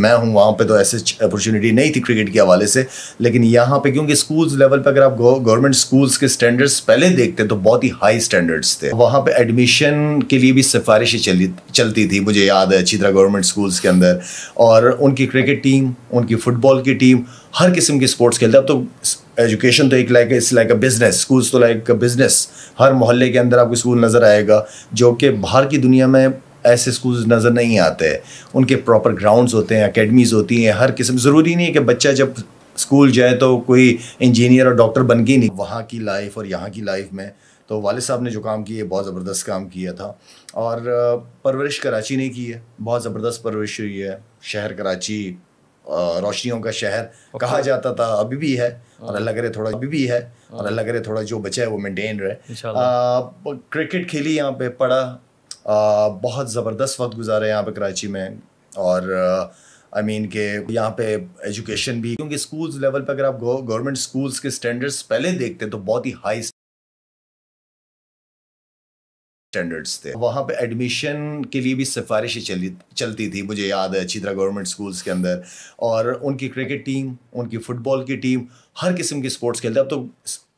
मैं हूँ वहाँ पे तो ऐसे अपॉर्चुनिटी नहीं थी क्रिकेट के हवाले से लेकिन यहाँ पे क्योंकि स्कूल्स लेवल पे अगर आप गवर्नमेंट स्कूल्स के स्टैंडर्ड्स पहले देखते तो बहुत ही हाई स्टैंडर्ड्स थे वहाँ पे एडमिशन के लिए भी सिफारिशें चली चलती थी मुझे याद है अच्छी तरह गवर्नमेंट स्कूल्स के अंदर और उनकी क्रिकेट टीम उनकी फुटबॉल की टीम हर किस्म के स्पोर्ट्स खेलते अब तो एजुकेशन तो एक लाइक इस लाइक अ बिजनेस स्कूल्स तो लाइक अ बिजनेस हर मोहल्ले के अंदर आपको स्कूल नज़र आएगा जो कि बाहर की दुनिया में ऐसे स्कूल नज़र नहीं आते उनके प्रॉपर ग्राउंड्स होते हैं अकेडमीज़ होती हैं हर किस्म ज़रूरी नहीं है कि बच्चा जब स्कूल जाए तो कोई इंजीनियर और डॉक्टर बन गई नहीं वहाँ की लाइफ और यहाँ की लाइफ में तो वाले साहब ने जो काम किए बहुत ज़बरदस्त काम किया था और परवरिश कराची ने की है बहुत ज़बरदस्त परवरिश हुई है शहर कराची रोशनियों का शहर कहा जाता था अभी भी है और अल्लाह करे थोड़ा अभी भी है और अल्लाह करे थोड़ा जो बचा है वो मेंटेन रहे आ, क्रिकेट खेली यहाँ पे पढ़ा बहुत ज़बरदस्त वक्त गुजारा यहाँ पे कराची में और आई मीन के यहाँ पे एजुकेशन भी क्योंकि स्कूल्स लेवल पे अगर आप गवर्नमेंट स्कूल्स के स्टैंडर्ड्स पहले देखते तो बहुत ही हाई स्टैंडर्ड्स थे वहाँ पे एडमिशन के लिए भी सिफारिशें चली चलती थी मुझे याद है अच्छी तरह गवर्नमेंट स्कूल्स के अंदर और उनकी क्रिकेट टीम उनकी फुटबॉल की टीम हर किस्म की स्पोर्ट्स खेलते अब तो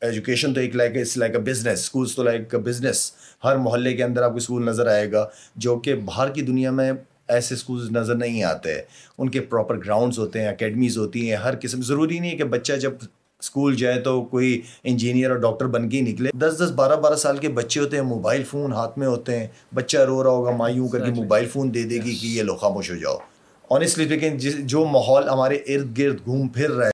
एजुकेशन तो एक लाइक इस लाइक अ बिजनेस स्कूल्स तो लाइक अ बिजनेस हर मोहल्ले के अंदर आपको स्कूल नज़र आएगा जो कि बाहर की दुनिया में ऐसे स्कूल नज़र नहीं आते उनके प्रॉपर ग्राउंड्स होते हैं अकेडमीज़ होती हैं हर किस्म ज़रूरी नहीं है कि बच्चा जब स्कूल जाए तो कोई इंजीनियर और डॉक्टर बन के ही निकले दस दस बारह बारह साल के बच्चे होते हैं मोबाइल फ़ोन हाथ में होते हैं बच्चा रो रहा होगा माँ यूँ करके मोबाइल फ़ोन दे देगी कि ये लो खामोश हो जाओ ऑनेस्टली लेकिन जो माहौल हमारे इर्द गिर्द घूम फिर रहा है